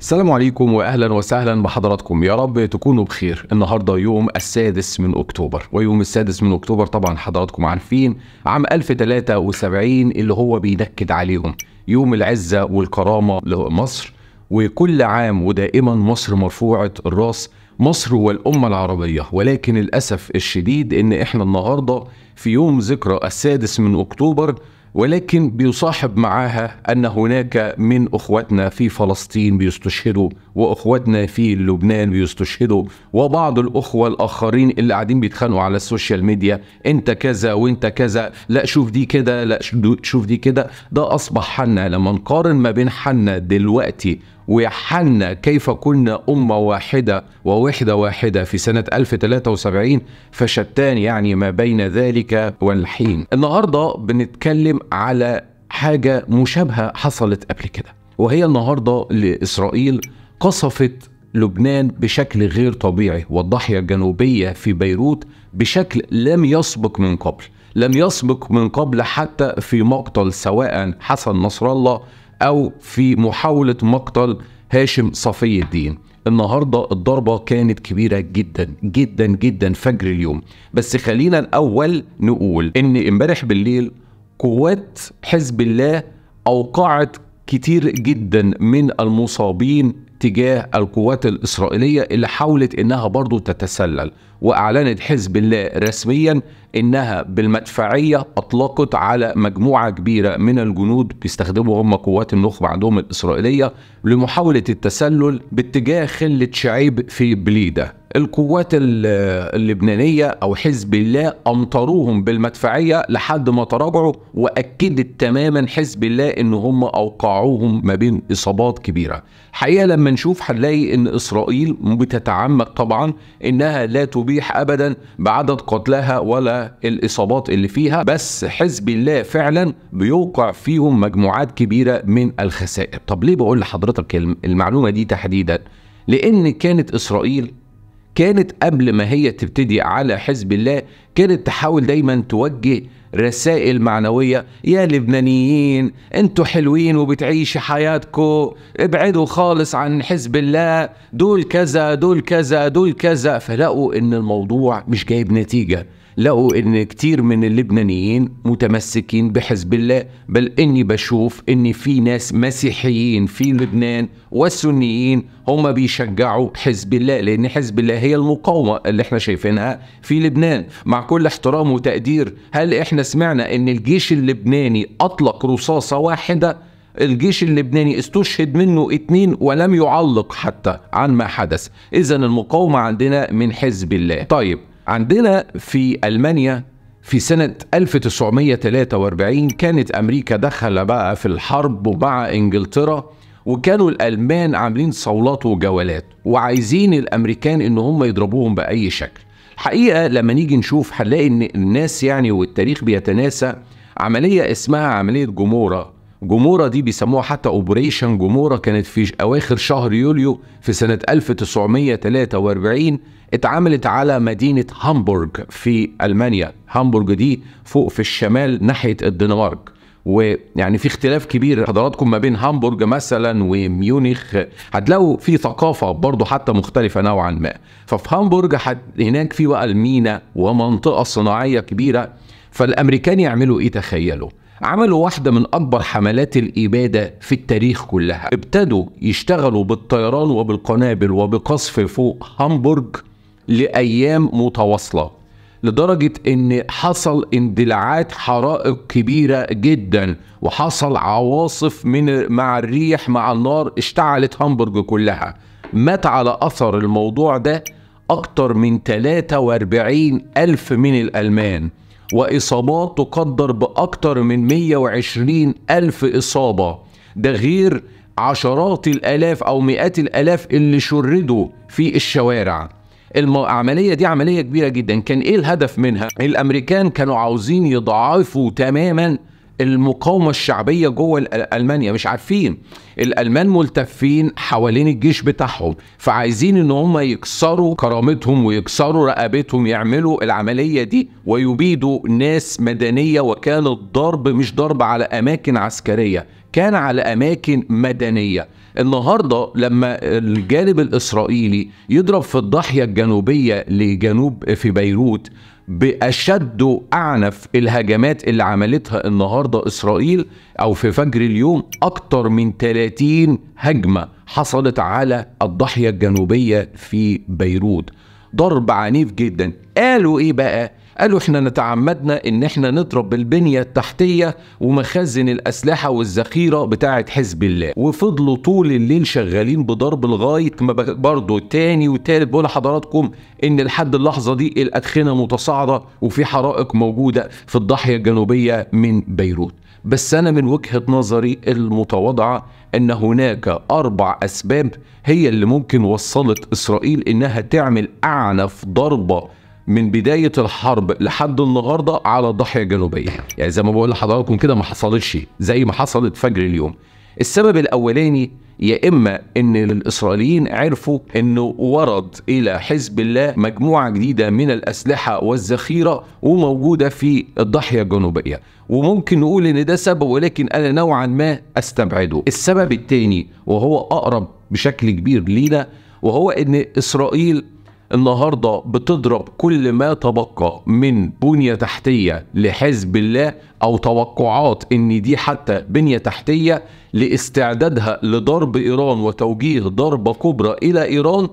السلام عليكم واهلا وسهلا بحضراتكم يا رب تكونوا بخير النهارده يوم السادس من اكتوبر ويوم السادس من اكتوبر طبعا حضراتكم عارفين عام 1073 اللي هو بينكد عليهم يوم العزه والكرامه لمصر وكل عام ودائما مصر مرفوعه الراس مصر والأمة العربية ولكن للأسف الشديد إن إحنا النهاردة في يوم ذكرى السادس من أكتوبر ولكن بيصاحب معاها ان هناك من اخواتنا في فلسطين بيستشهدوا واخواتنا في لبنان بيستشهدوا وبعض الاخوه الاخرين اللي قاعدين بيتخانقوا على السوشيال ميديا انت كذا وانت كذا لا شوف دي كده لا شوف دي كده ده اصبح حنا لما نقارن ما بين حنا دلوقتي وحنا كيف كنا أمة واحدة ووحدة واحدة في سنة 1073 فشتان يعني ما بين ذلك والحين النهاردة بنتكلم على حاجة مشابهة حصلت قبل كده وهي النهاردة لإسرائيل قصفت لبنان بشكل غير طبيعي والضاحية الجنوبية في بيروت بشكل لم يسبق من قبل لم يسبق من قبل حتى في مقتل سواء حسن نصر الله أو في محاولة مقتل هاشم صفي الدين النهاردة الضربة كانت كبيرة جدا جدا جدا فجر اليوم بس خلينا الأول نقول إن امبارح بالليل قوات حزب الله أوقعت كتير جدا من المصابين تجاه القوات الإسرائيلية اللي حاولت إنها برضو تتسلل وأعلنت حزب الله رسميا إنها بالمدفعية أطلقت على مجموعة كبيرة من الجنود بيستخدموا هم قوات النخبة عندهم الإسرائيلية لمحاولة التسلل باتجاه خلة شعيب في بليدة القوات اللبنانية أو حزب الله أمطروهم بالمدفعية لحد ما تراجعوا وأكدت تماما حزب الله إن هم أوقعوهم ما بين إصابات كبيرة حقيقة لما نشوف هنلاقي إن إسرائيل بتتعمق طبعا إنها لا تبيح أبدا بعدد قتلها ولا الإصابات اللي فيها بس حزب الله فعلا بيوقع فيهم مجموعات كبيرة من الخسائر طب ليه بقول لحضرتك المعلومة دي تحديدا لأن كانت إسرائيل كانت قبل ما هي تبتدي على حزب الله كانت تحاول دايما توجه رسائل معنوية يا لبنانيين انتوا حلوين وبتعيشوا حياتكم ابعدوا خالص عن حزب الله دول كذا دول كذا دول كذا فلقوا ان الموضوع مش جايب نتيجة لقوا ان كتير من اللبنانيين متمسكين بحزب الله بل اني بشوف ان في ناس مسيحيين في لبنان والسنيين هم بيشجعوا حزب الله لان حزب الله هي المقاومه اللي احنا شايفينها في لبنان مع كل احترام وتقدير هل احنا سمعنا ان الجيش اللبناني اطلق رصاصه واحده الجيش اللبناني استشهد منه اتنين ولم يعلق حتى عن ما حدث اذا المقاومة عندنا من حزب الله طيب عندنا في ألمانيا في سنة 1943 كانت أمريكا دخل بقى في الحرب مع إنجلترا وكانوا الألمان عاملين صولات وجولات وعايزين الأمريكان إن هم يضربوهم بأي شكل الحقيقة لما نيجي نشوف هنلاقي إن الناس يعني والتاريخ بيتناسى عملية اسمها عملية جمورة جموره دي بيسموها حتى اوبريشن جموره كانت في اواخر شهر يوليو في سنه 1943 اتعملت على مدينه هامبورغ في المانيا هامبورغ دي فوق في الشمال ناحيه الدنمارك ويعني في اختلاف كبير حضراتكم ما بين هامبورغ مثلا وميونخ هتلاقوا في ثقافه برضه حتى مختلفه نوعا ما ففي هامبورغ هناك في بقى المينا ومنطقه صناعيه كبيره فالامريكان يعملوا ايه تخيلوا عملوا واحدة من أكبر حملات الإبادة في التاريخ كلها ابتدوا يشتغلوا بالطيران وبالقنابل وبقصف فوق هامبورغ لأيام متواصلة لدرجة إن حصل اندلاعات حرائق كبيرة جدا وحصل عواصف من مع الريح مع النار اشتعلت هامبورغ كلها مات على أثر الموضوع ده أكتر من 43 ألف من الألمان وإصابات تقدر بأكثر من 120 ألف إصابة ده غير عشرات الآلاف أو مئات الآلاف اللي شردوا في الشوارع العملية دي عملية كبيرة جدا كان إيه الهدف منها؟ الأمريكان كانوا عاوزين يضعفوا تماما المقاومه الشعبيه جوه المانيا مش عارفين الالمان ملتفين حوالين الجيش بتاعهم فعايزين ان هم يكسروا كرامتهم ويكسروا رقبتهم يعملوا العمليه دي ويبيدوا ناس مدنيه وكان الضرب مش ضرب على اماكن عسكريه كان على اماكن مدنيه النهارده لما الجانب الاسرائيلي يضرب في الضاحيه الجنوبيه لجنوب في بيروت بأشد اعنف الهجمات اللي عملتها النهاردة إسرائيل أو في فجر اليوم أكتر من 30 هجمة حصلت على الضاحية الجنوبية في بيروت ضرب عنيف جدا قالوا إيه بقى قالوا احنا نتعمدنا ان احنا نضرب البنية التحتية ومخازن الاسلحة والذخيرة بتاعة حزب الله وفضلوا طول الليل شغالين بضرب لغاية ما برضه تاني وتالت بقول لحضراتكم ان لحد اللحظة دي الادخنة متصاعدة وفي حرائق موجودة في الضاحية الجنوبية من بيروت بس أنا من وجهة نظري المتواضعة أن هناك أربع أسباب هي اللي ممكن وصلت إسرائيل إنها تعمل أعنف ضربة من بدايه الحرب لحد النهارده على الضاحيه الجنوبيه يعني زي ما بقول لحضراتكم كده ما حصلتش زي ما حصلت فجر اليوم السبب الاولاني يا اما ان الاسرائيليين عرفوا انه ورد الى حزب الله مجموعه جديده من الاسلحه والذخيره وموجوده في الضاحيه الجنوبيه وممكن نقول ان ده سبب ولكن انا نوعا ما استبعده السبب الثاني وهو اقرب بشكل كبير لينا وهو ان اسرائيل النهارده بتضرب كل ما تبقى من بنيه تحتيه لحزب الله او توقعات ان دي حتى بنيه تحتيه لاستعدادها لضرب ايران وتوجيه ضربه كبرى الى ايران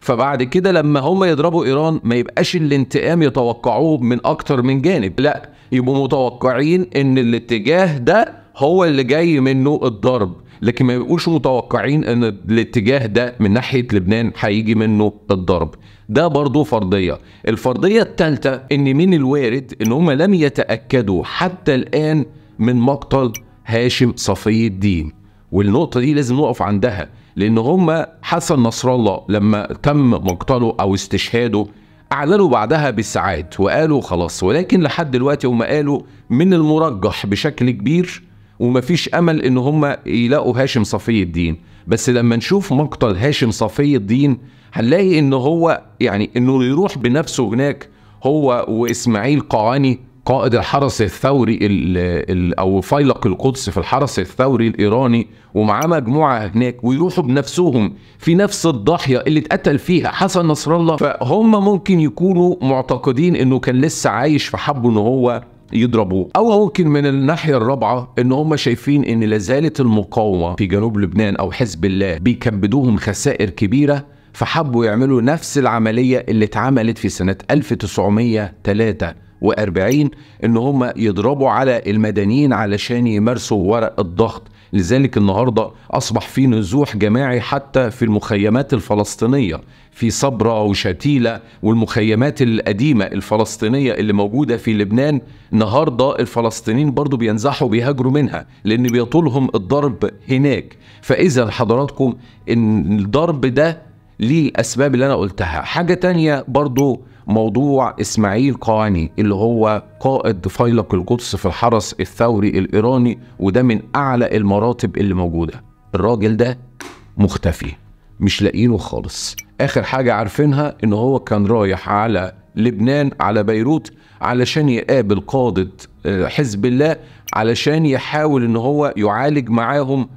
فبعد كده لما هم يضربوا ايران ما يبقاش الانتقام يتوقعوه من اكتر من جانب لا يبقوا متوقعين ان الاتجاه ده هو اللي جاي منه الضرب لكن ما يبقوش متوقعين ان الاتجاه ده من ناحيه لبنان هيجي منه الضرب ده برضه فرضيه الفرضيه الثالثه ان من الوارد ان هم لم يتاكدوا حتى الان من مقتل هاشم صفي الدين والنقطه دي لازم نقف عندها لان هم حسن نصر الله لما تم مقتله او استشهاده اعلنوا بعدها بالساعات وقالوا خلاص ولكن لحد دلوقتي هم قالوا من المرجح بشكل كبير ومفيش امل ان هم يلاقوا هاشم صفي الدين بس لما نشوف مقتل هاشم صفي الدين هنلاقي ان هو يعني انه يروح بنفسه هناك هو واسماعيل قعاني قائد الحرس الثوري الـ الـ او فيلق القدس في الحرس الثوري الايراني ومعاه مجموعه هناك ويروحوا بنفسهم في نفس الضاحيه اللي اتقتل فيها حسن نصر الله فهم ممكن يكونوا معتقدين انه كان لسه عايش فحبوا ان هو يضربوه او ممكن من الناحيه الرابعه ان هم شايفين ان لازالت المقاومه في جنوب لبنان او حزب الله بيكبدوهم خسائر كبيره فحبوا يعملوا نفس العملية اللي اتعملت في سنة 1943 ان هم يضربوا على المدنيين علشان يمارسوا ورق الضغط لذلك النهاردة أصبح في نزوح جماعي حتى في المخيمات الفلسطينية في صبرة وشتيلة والمخيمات القديمة الفلسطينية اللي موجودة في لبنان النهاردة الفلسطينيين برضو بينزحوا بيهاجروا منها لأن بيطولهم الضرب هناك فإذا حضراتكم إن الضرب ده للأسباب اللي أنا قلتها حاجة تانية برضو موضوع إسماعيل قواني اللي هو قائد فيلق القدس في الحرس الثوري الإيراني وده من أعلى المراتب اللي موجودة الراجل ده مختفي مش لاقيينه خالص آخر حاجة عارفينها إن هو كان رايح على لبنان على بيروت علشان يقابل قادة آه، حزب الله علشان يحاول إن هو يعالج معاهم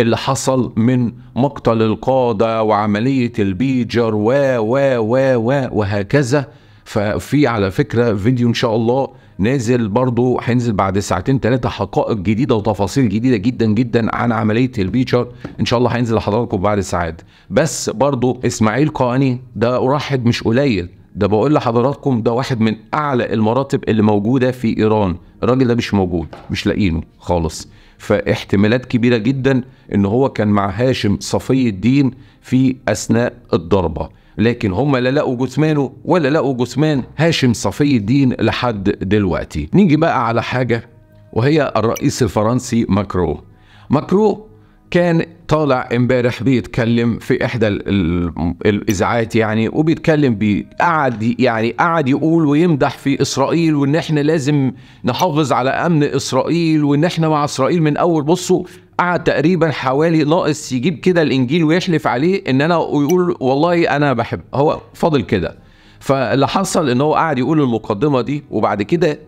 اللي حصل من مقتل القادة وعملية البيجر و و و و وهكذا ففي على فكرة فيديو إن شاء الله نازل برضو هينزل بعد ساعتين ثلاثة حقائق جديدة وتفاصيل جديدة جدا جدا عن عملية البيتشر إن شاء الله هينزل لحضراتكم بعد ساعات بس برضو إسماعيل قاني ده واحد مش قليل ده بقول لحضراتكم ده واحد من أعلى المراتب اللي موجودة في إيران الراجل ده مش موجود مش لاقينه خالص فاحتمالات كبيره جدا ان هو كان مع هاشم صفي الدين في اثناء الضربه لكن هم لا لقوا جثمانه ولا لقوا جثمان هاشم صفي الدين لحد دلوقتي نيجي بقى على حاجه وهي الرئيس الفرنسي ماكرو ماكرو كان طالع امبارح بيتكلم في احدى الاذاعات يعني وبيتكلم بي قعد يعني قعد يقول ويمدح في اسرائيل وان احنا لازم نحافظ على امن اسرائيل وان احنا مع اسرائيل من اول بصوا قعد تقريبا حوالي ناقص يجيب كده الانجيل ويحلف عليه ان انا ويقول والله انا بحب هو فاضل كده فاللي حصل ان هو قعد يقول المقدمه دي وبعد كده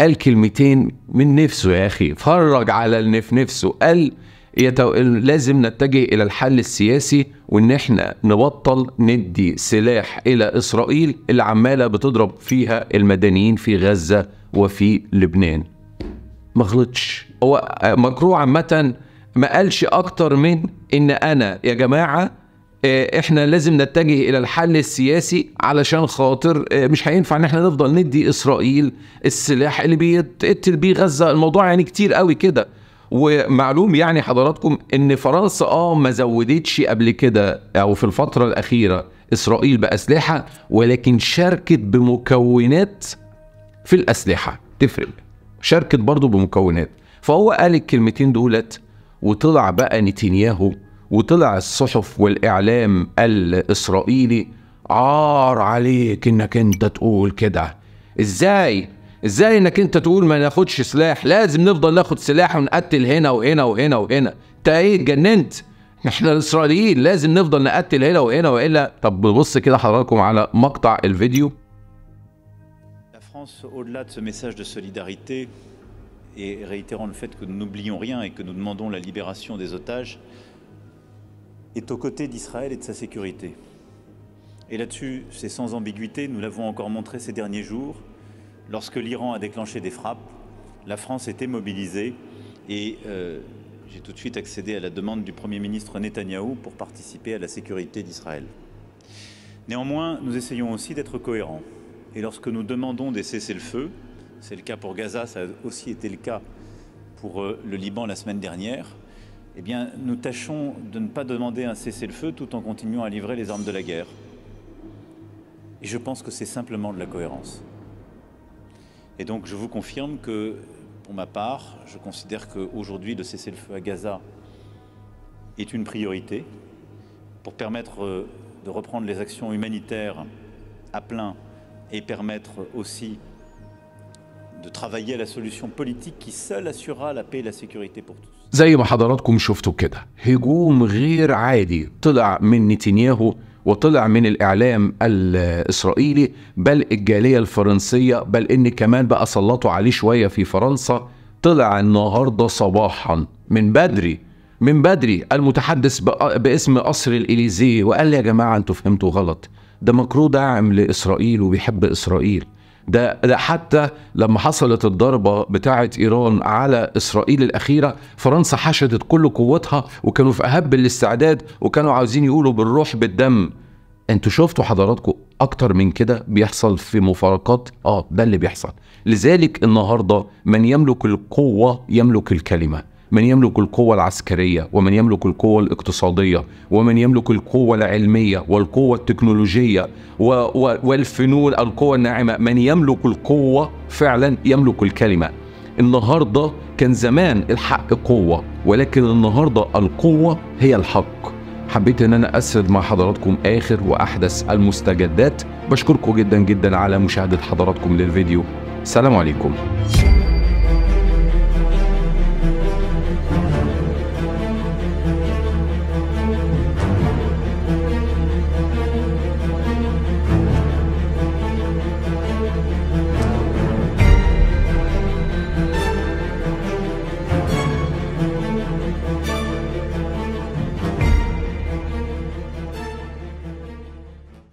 قال كلمتين من نفسه يا اخي فرج على اللي في نفسه قال يتو... لازم نتجه الى الحل السياسي وان احنا نبطل ندي سلاح الى اسرائيل اللي عماله بتضرب فيها المدنيين في غزه وفي لبنان ما غلطش هو ماكرو عامه ما قالش اكتر من ان انا يا جماعه آه، احنا لازم نتجه الى الحل السياسي علشان خاطر آه، مش هينفع ان احنا نفضل ندي اسرائيل السلاح اللي بيتقتل بيه غزه الموضوع يعني كتير قوي كده ومعلوم يعني حضراتكم ان فرنسا اه ما زودتش قبل كده او في الفتره الاخيره اسرائيل باسلحه ولكن شاركت بمكونات في الاسلحه تفرق شاركت برضه بمكونات فهو قال الكلمتين دولت وطلع بقى نتنياهو وطلع الصحف والاعلام الاسرائيلي عار عليك انك انت تقول كده ازاي ازاي انك انت تقول ما ناخدش سلاح لازم نفضل ناخد سلاح ونقتل هنا وهنا وهنا وهنا انت ايه اتجننت احنا الاسرائيليين لازم نفضل نقتل هنا وهنا والا طب بص كده حضراتكم على مقطع الفيديو Au-delà de ce message de solidarité et réitérant le fait que nous n'oublions rien et que nous demandons la libération des otages, est aux côtés d'Israël et de sa sécurité. Et là-dessus, c'est sans ambiguïté, nous l'avons encore montré ces derniers jours, lorsque l'Iran a déclenché des frappes, la France était mobilisée et euh, j'ai tout de suite accédé à la demande du Premier ministre Netanyahou pour participer à la sécurité d'Israël. Néanmoins, nous essayons aussi d'être cohérents. Et lorsque nous demandons des cessez-le-feu, c'est le cas pour Gaza, ça a aussi été le cas pour euh, le Liban la semaine dernière, eh bien, nous tâchons de ne pas demander un cessez-le-feu tout en continuant à livrer les armes de la guerre. Et je pense que c'est simplement de la cohérence. Et donc je vous confirme que, pour ma part, je considère qu'aujourd'hui le cesser le feu à Gaza est une priorité pour permettre euh, de reprendre les actions humanitaires à plein et permettre aussi de travailler à la solution politique qui seule assurera la paix et la sécurité pour tous. حضراتكم هجوم طلع من وطلع من الاعلام الاسرائيلي بل الجاليه الفرنسيه بل ان كمان بقى سلطوا عليه شويه في فرنسا طلع النهارده صباحا من بدري من بدري المتحدث باسم قصر الاليزيه وقال لي يا جماعه انتوا فهمتوا غلط ده مكرو داعم لاسرائيل وبيحب اسرائيل ده, ده حتى لما حصلت الضربة بتاعة إيران على إسرائيل الأخيرة فرنسا حشدت كل قوتها وكانوا في أهب الاستعداد وكانوا عاوزين يقولوا بالروح بالدم انتوا شفتوا حضراتكم اكتر من كده بيحصل في مفارقات اه ده اللي بيحصل لذلك النهارده من يملك القوه يملك الكلمه من يملك القوة العسكرية ومن يملك القوة الاقتصادية ومن يملك القوة العلمية والقوة التكنولوجية و و والفنون القوة الناعمة من يملك القوة فعلا يملك الكلمة النهاردة كان زمان الحق قوة ولكن النهاردة القوة هي الحق حبيت ان انا اسرد مع حضراتكم اخر واحدث المستجدات بشكركم جدا جدا على مشاهدة حضراتكم للفيديو سلام عليكم